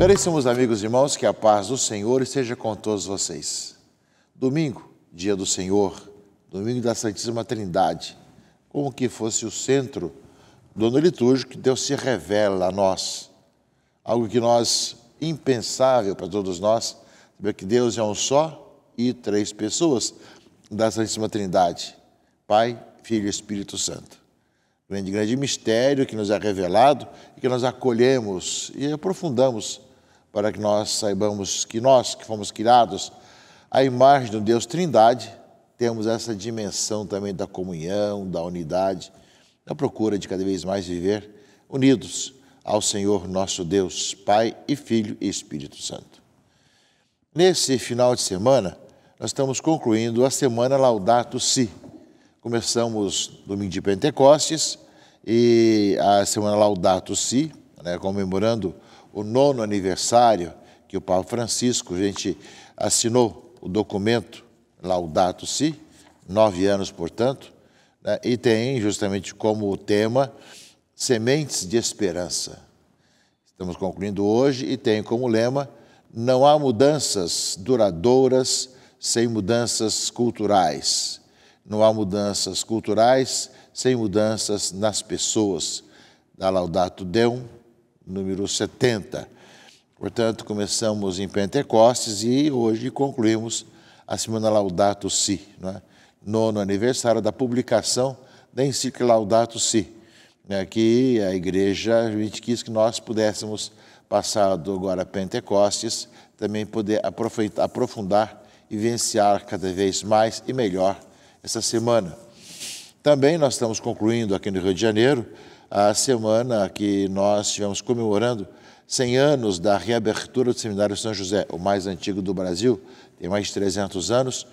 Caríssimos amigos e irmãos, que a paz do Senhor esteja com todos vocês. Domingo, dia do Senhor, domingo da Santíssima Trindade, como que fosse o centro do ano litúrgico que Deus se revela a nós. Algo que nós, impensável para todos nós, saber que Deus é um só e três pessoas da Santíssima Trindade, Pai, Filho e Espírito Santo. Grande, grande mistério que nos é revelado e que nós acolhemos e aprofundamos para que nós saibamos que nós, que fomos criados à imagem do Deus Trindade, temos essa dimensão também da comunhão, da unidade, da procura de cada vez mais viver unidos ao Senhor nosso Deus, Pai e Filho e Espírito Santo. Nesse final de semana, nós estamos concluindo a semana Laudato Si. Começamos domingo de Pentecostes e a semana Laudato Si, né, comemorando o nono aniversário que o Papa Francisco, a gente assinou o documento Laudato Si, nove anos, portanto, né, e tem justamente como tema Sementes de Esperança. Estamos concluindo hoje e tem como lema Não há mudanças duradouras sem mudanças culturais. Não há mudanças culturais sem mudanças nas pessoas. Da Laudato Deum, número 70. Portanto, começamos em Pentecostes e hoje concluímos a Semana Laudato Si, né? nono aniversário da publicação da encíclica Laudato Si, né? que a igreja quis que nós pudéssemos, passado agora Pentecostes, também poder aprofundar e vivenciar cada vez mais e melhor essa semana. Também nós estamos concluindo aqui no Rio de Janeiro a semana que nós estivemos comemorando 100 anos da reabertura do Seminário São José, o mais antigo do Brasil, tem mais de 300 anos,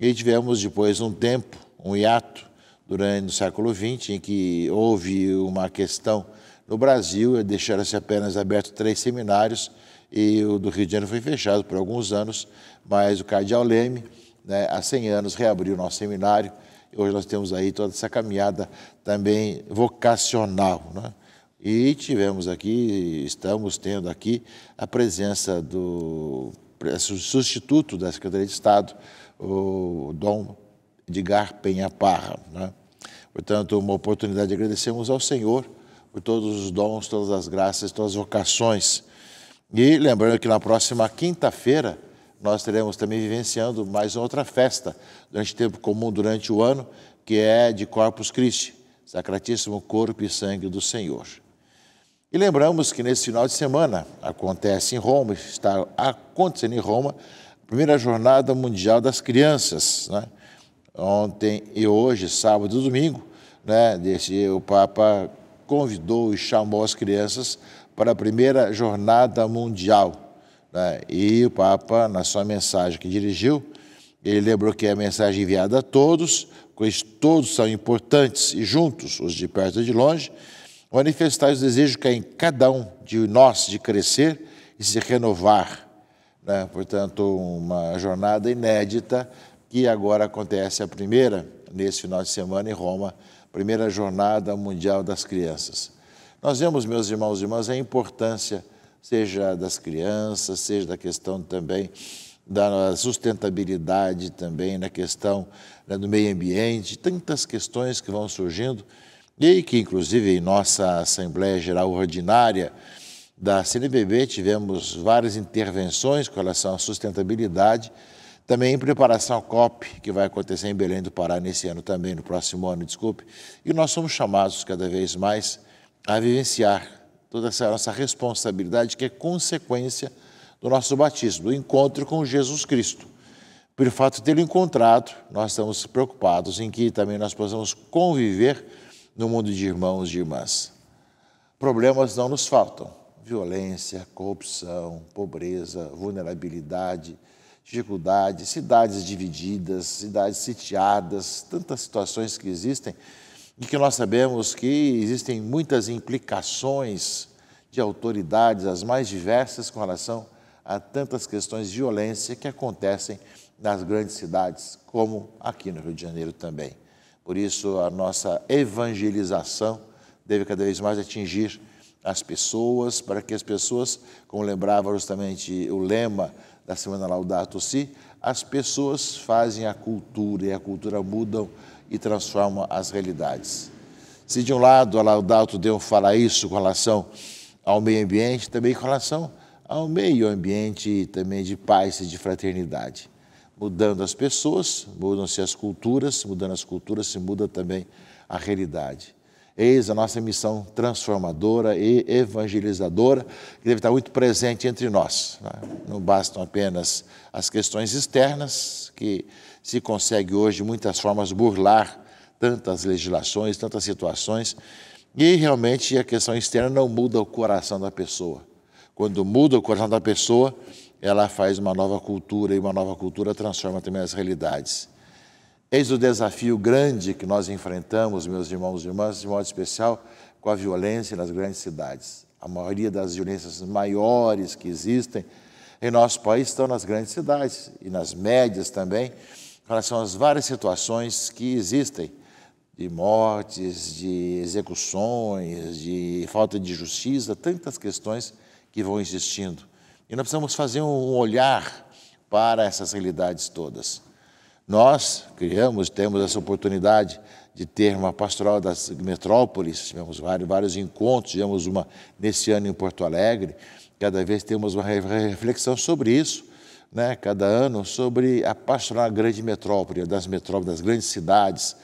e tivemos depois um tempo, um hiato, durante o século XX, em que houve uma questão no Brasil, deixaram-se apenas abertos três seminários, e o do Rio de Janeiro foi fechado por alguns anos, mas o Cardeal Leme, né, há 100 anos, reabriu o nosso seminário, Hoje nós temos aí toda essa caminhada também vocacional. Né? E tivemos aqui, estamos tendo aqui a presença do substituto da Secretaria de Estado, o Dom Edgar Penha Parra. Né? Portanto, uma oportunidade de agradecermos ao Senhor por todos os dons, todas as graças, todas as vocações. E lembrando que na próxima quinta-feira, nós teremos também vivenciando mais outra festa durante tempo comum durante o ano, que é de Corpus Christi, Sacratíssimo Corpo e Sangue do Senhor. E lembramos que nesse final de semana acontece em Roma, está acontecendo em Roma, a primeira jornada mundial das crianças, né? ontem e hoje, sábado e domingo, né? Desse, o Papa convidou e chamou as crianças para a primeira jornada mundial né? E o Papa, na sua mensagem que dirigiu, ele lembrou que é a mensagem enviada a todos, pois todos são importantes e juntos, os de perto e de longe, manifestar o desejo que há em cada um de nós de crescer e se renovar. Né? Portanto, uma jornada inédita que agora acontece a primeira, nesse final de semana em Roma, primeira jornada mundial das crianças. Nós vemos, meus irmãos e irmãs, a importância seja das crianças, seja da questão também da sustentabilidade também, na questão né, do meio ambiente, tantas questões que vão surgindo e que, inclusive, em nossa Assembleia Geral Ordinária da CNBB tivemos várias intervenções com relação à sustentabilidade, também em preparação à COP, que vai acontecer em Belém do Pará nesse ano também, no próximo ano, desculpe, e nós somos chamados cada vez mais a vivenciar toda essa nossa responsabilidade que é consequência do nosso batismo, do encontro com Jesus Cristo. Pelo fato de tê-lo encontrado, nós estamos preocupados em que também nós possamos conviver no mundo de irmãos e de irmãs. Problemas não nos faltam: violência, corrupção, pobreza, vulnerabilidade, dificuldades, cidades divididas, cidades sitiadas, tantas situações que existem em que nós sabemos que existem muitas implicações de autoridades, as mais diversas, com relação a tantas questões de violência que acontecem nas grandes cidades, como aqui no Rio de Janeiro também. Por isso, a nossa evangelização deve cada vez mais atingir as pessoas, para que as pessoas, como lembrava justamente o lema da Semana Laudato Si, as pessoas fazem a cultura e a cultura mudam e transforma as realidades. Se de um lado a Laudato Deu fala isso com relação ao meio ambiente, também com relação ao meio ambiente também de paz e de fraternidade. Mudando as pessoas, mudam-se as culturas, mudando as culturas se muda também a realidade. Eis a nossa missão transformadora e evangelizadora, que deve estar muito presente entre nós. Né? Não bastam apenas as questões externas, que se consegue hoje, de muitas formas, burlar tantas legislações, tantas situações, e realmente a questão externa não muda o coração da pessoa. Quando muda o coração da pessoa, ela faz uma nova cultura, e uma nova cultura transforma também as realidades. Eis o desafio grande que nós enfrentamos, meus irmãos e irmãs, de modo especial com a violência nas grandes cidades. A maioria das violências maiores que existem em nosso país estão nas grandes cidades e nas médias também, em relação às várias situações que existem de mortes, de execuções, de falta de justiça, tantas questões que vão existindo. E nós precisamos fazer um olhar para essas realidades todas. Nós criamos, temos essa oportunidade de ter uma pastoral das metrópoles, tivemos vários, vários encontros, tivemos uma nesse ano em Porto Alegre, cada vez temos uma reflexão sobre isso, né, cada ano, sobre a pastoral da grande metrópole, das metrópoles, das grandes cidades,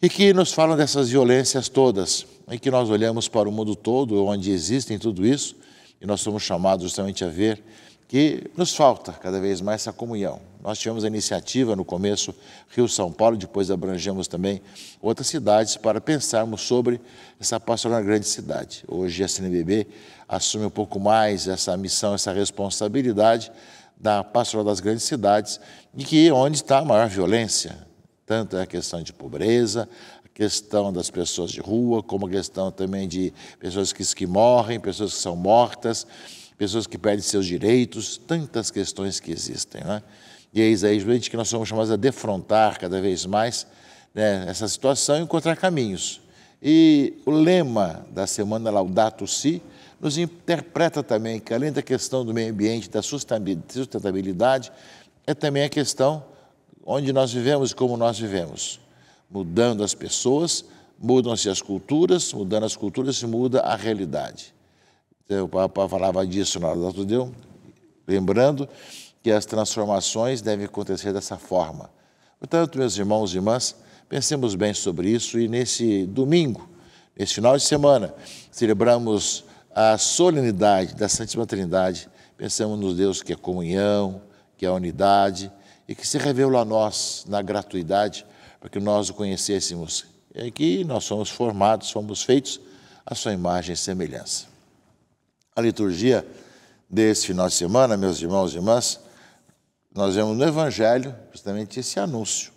e que nos falam dessas violências todas, em que nós olhamos para o mundo todo, onde existem tudo isso, e nós somos chamados justamente a ver que nos falta cada vez mais essa comunhão. Nós tivemos a iniciativa no começo Rio-São Paulo, depois abrangemos também outras cidades para pensarmos sobre essa pastoral na grande cidade. Hoje a CNBB assume um pouco mais essa missão, essa responsabilidade da pastoral das grandes cidades e que é onde está a maior violência, tanto é a questão de pobreza, a questão das pessoas de rua, como a questão também de pessoas que, que morrem, pessoas que são mortas pessoas que perdem seus direitos, tantas questões que existem. Né? E eis é aí gente, que nós somos chamados a defrontar cada vez mais né, essa situação e encontrar caminhos. E o lema da semana Laudato Si nos interpreta também que, além da questão do meio ambiente, da sustentabilidade, é também a questão onde nós vivemos e como nós vivemos. Mudando as pessoas, mudam-se as culturas, mudando as culturas se muda a realidade. Então, o Papa falava disso na Laudato Deus, lembrando que as transformações devem acontecer dessa forma. Portanto, meus irmãos e irmãs, pensemos bem sobre isso e nesse domingo, nesse final de semana, celebramos a solenidade da Santíssima Trindade. Pensamos no Deus que é comunhão, que é unidade e que se revelou a nós na gratuidade para que nós o conhecêssemos. É que nós somos formados, somos feitos à sua imagem e semelhança. A liturgia desse final de semana, meus irmãos e irmãs, nós vemos no Evangelho justamente esse anúncio.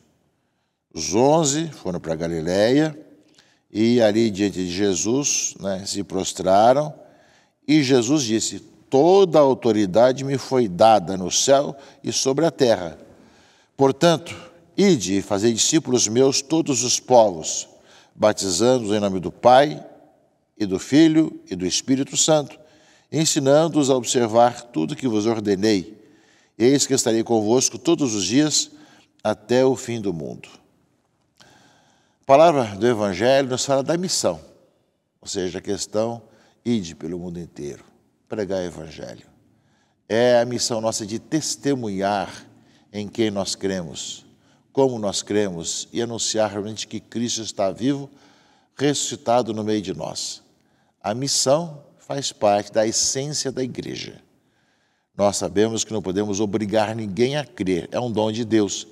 Os onze foram para Galiléia e ali diante de Jesus né, se prostraram e Jesus disse: Toda a autoridade me foi dada no céu e sobre a terra. Portanto, ide e fazei discípulos meus todos os povos, batizando-os em nome do Pai e do Filho e do Espírito Santo ensinando-os a observar tudo que vos ordenei. Eis que estarei convosco todos os dias até o fim do mundo. A palavra do Evangelho nos fala da missão, ou seja, a questão ide pelo mundo inteiro, pregar o Evangelho. É a missão nossa de testemunhar em quem nós cremos, como nós cremos e anunciar realmente que Cristo está vivo, ressuscitado no meio de nós. A missão faz parte da essência da igreja. Nós sabemos que não podemos obrigar ninguém a crer, é um dom de Deus.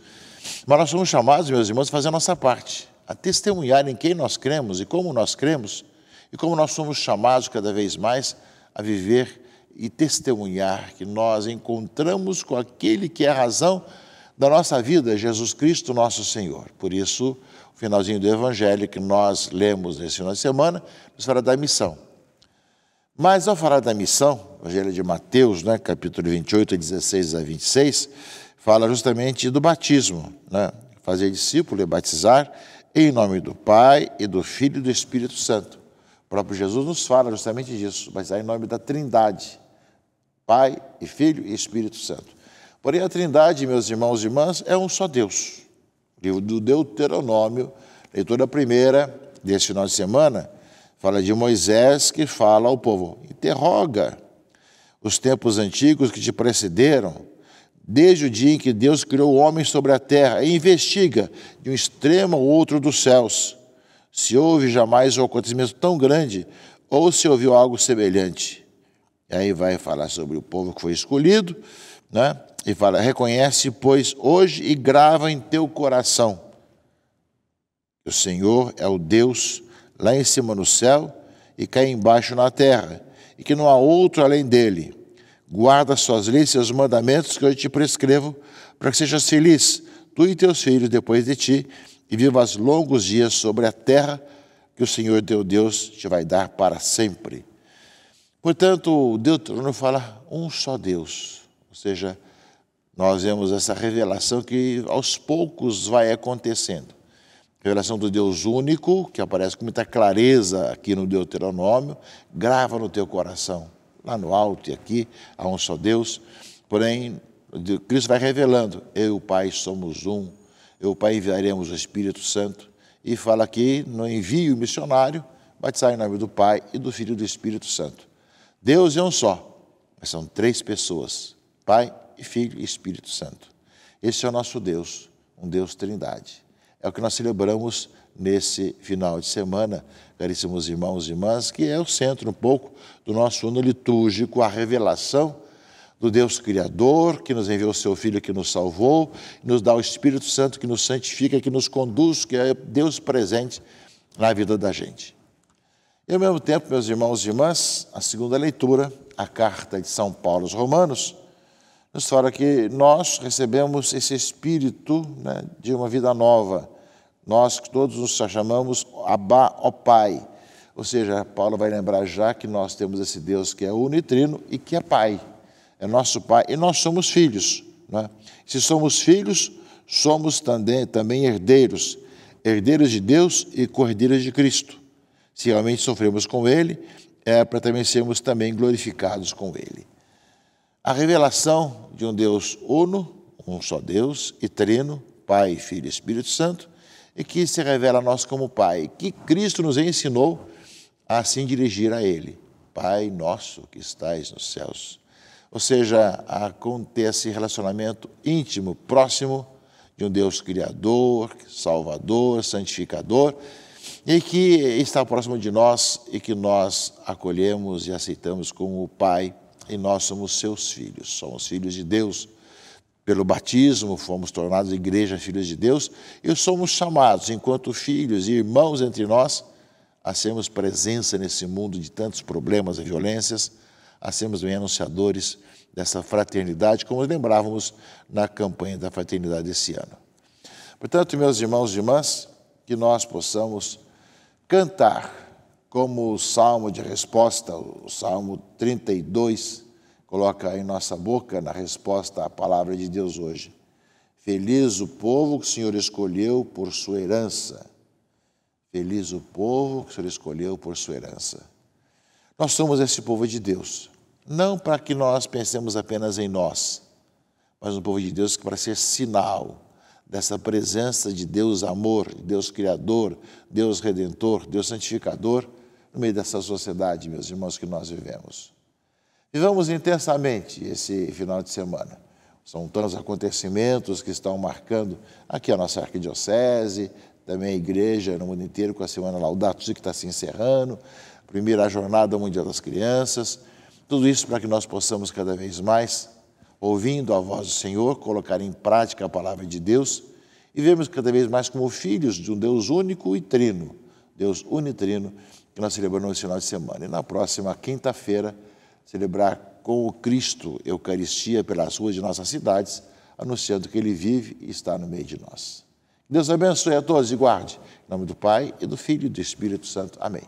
Mas nós somos chamados, meus irmãos, a fazer a nossa parte, a testemunhar em quem nós cremos e como nós cremos, e como nós somos chamados cada vez mais a viver e testemunhar que nós encontramos com aquele que é a razão da nossa vida, Jesus Cristo, nosso Senhor. Por isso, o finalzinho do Evangelho que nós lemos nesse final de semana nos fará da missão mas ao falar da missão, Evangelho de Mateus, né, capítulo 28, 16 a 26, fala justamente do batismo, né? fazer discípulo e batizar em nome do Pai e do Filho e do Espírito Santo. O próprio Jesus nos fala justamente disso, batizar em nome da Trindade, Pai e Filho e Espírito Santo. Porém, a Trindade, meus irmãos e irmãs, é um só Deus. Livro do Deuteronômio, leitura primeira desse final de semana, Fala de Moisés que fala ao povo: interroga os tempos antigos que te precederam, desde o dia em que Deus criou o homem sobre a terra, e investiga de um extremo ao outro dos céus, se houve jamais um acontecimento tão grande ou se ouviu algo semelhante. E aí vai falar sobre o povo que foi escolhido, né? E fala: reconhece, pois, hoje e grava em teu coração. O Senhor é o Deus lá em cima no céu e cai embaixo na terra, e que não há outro além dele. Guarda suas leis e os mandamentos que eu te prescrevo, para que sejas feliz, tu e teus filhos depois de ti, e vivas longos dias sobre a terra que o Senhor teu Deus te vai dar para sempre. Portanto, Deuteronômio fala um só Deus, ou seja, nós vemos essa revelação que aos poucos vai acontecendo revelação do Deus único, que aparece com muita clareza aqui no Deuteronômio, grava no teu coração, lá no alto e aqui, há um só Deus. Porém, Cristo vai revelando: eu e o Pai somos um, eu e o Pai enviaremos o Espírito Santo. E fala aqui: no envio missionário, batizar em nome do Pai e do Filho e do Espírito Santo. Deus é um só, mas são três pessoas: Pai Filho e Espírito Santo. Esse é o nosso Deus, um Deus Trindade. É o que nós celebramos nesse final de semana, caríssimos irmãos e irmãs, que é o centro um pouco do nosso ano litúrgico, a revelação do Deus Criador, que nos enviou o seu Filho, que nos salvou, nos dá o Espírito Santo, que nos santifica, que nos conduz, que é Deus presente na vida da gente. E ao mesmo tempo, meus irmãos e irmãs, a segunda leitura, a carta de São Paulo aos Romanos, só que nós recebemos esse espírito né, de uma vida nova. Nós que todos nos chamamos Abá, ó Pai. Ou seja, Paulo vai lembrar já que nós temos esse Deus que é unitrino e que é Pai. É nosso Pai e nós somos filhos. Né? Se somos filhos, somos também, também herdeiros. Herdeiros de Deus e cordeiros de Cristo. Se realmente sofremos com Ele, é para também sermos também glorificados com Ele. A revelação de um Deus uno, um só Deus e trino, Pai, Filho e Espírito Santo, e que se revela a nós como Pai, que Cristo nos ensinou a assim dirigir a Ele. Pai nosso que estais nos céus. Ou seja, acontece relacionamento íntimo, próximo de um Deus Criador, Salvador, Santificador, e que está próximo de nós e que nós acolhemos e aceitamos como o Pai e nós somos seus filhos, somos filhos de Deus. Pelo batismo fomos tornados igreja, filhos de Deus, e somos chamados, enquanto filhos e irmãos entre nós, a sermos presença nesse mundo de tantos problemas e violências, a sermos bem anunciadores dessa fraternidade, como lembrávamos na campanha da fraternidade esse ano. Portanto, meus irmãos e irmãs, que nós possamos cantar como o salmo de resposta, o salmo 32, coloca em nossa boca na resposta à palavra de Deus hoje. Feliz o povo que o Senhor escolheu por sua herança. Feliz o povo que o Senhor escolheu por sua herança. Nós somos esse povo de Deus, não para que nós pensemos apenas em nós, mas um povo de Deus que para ser sinal dessa presença de Deus amor, Deus criador, Deus redentor, Deus santificador no meio dessa sociedade, meus irmãos, que nós vivemos. Vivamos intensamente esse final de semana. São tantos acontecimentos que estão marcando aqui a nossa arquidiocese, também a igreja no mundo inteiro, com a Semana Laudato Si que está se encerrando, primeira Jornada Mundial das Crianças. Tudo isso para que nós possamos cada vez mais, ouvindo a voz do Senhor, colocar em prática a palavra de Deus e vermos cada vez mais como filhos de um Deus único e trino, Deus unitrino, que nós celebramos esse final de semana. E na próxima quinta-feira, celebrar com o Cristo Eucaristia pelas ruas de nossas cidades, anunciando que Ele vive e está no meio de nós. Deus abençoe a todos e guarde. Em nome do Pai, e do Filho e do Espírito Santo. Amém.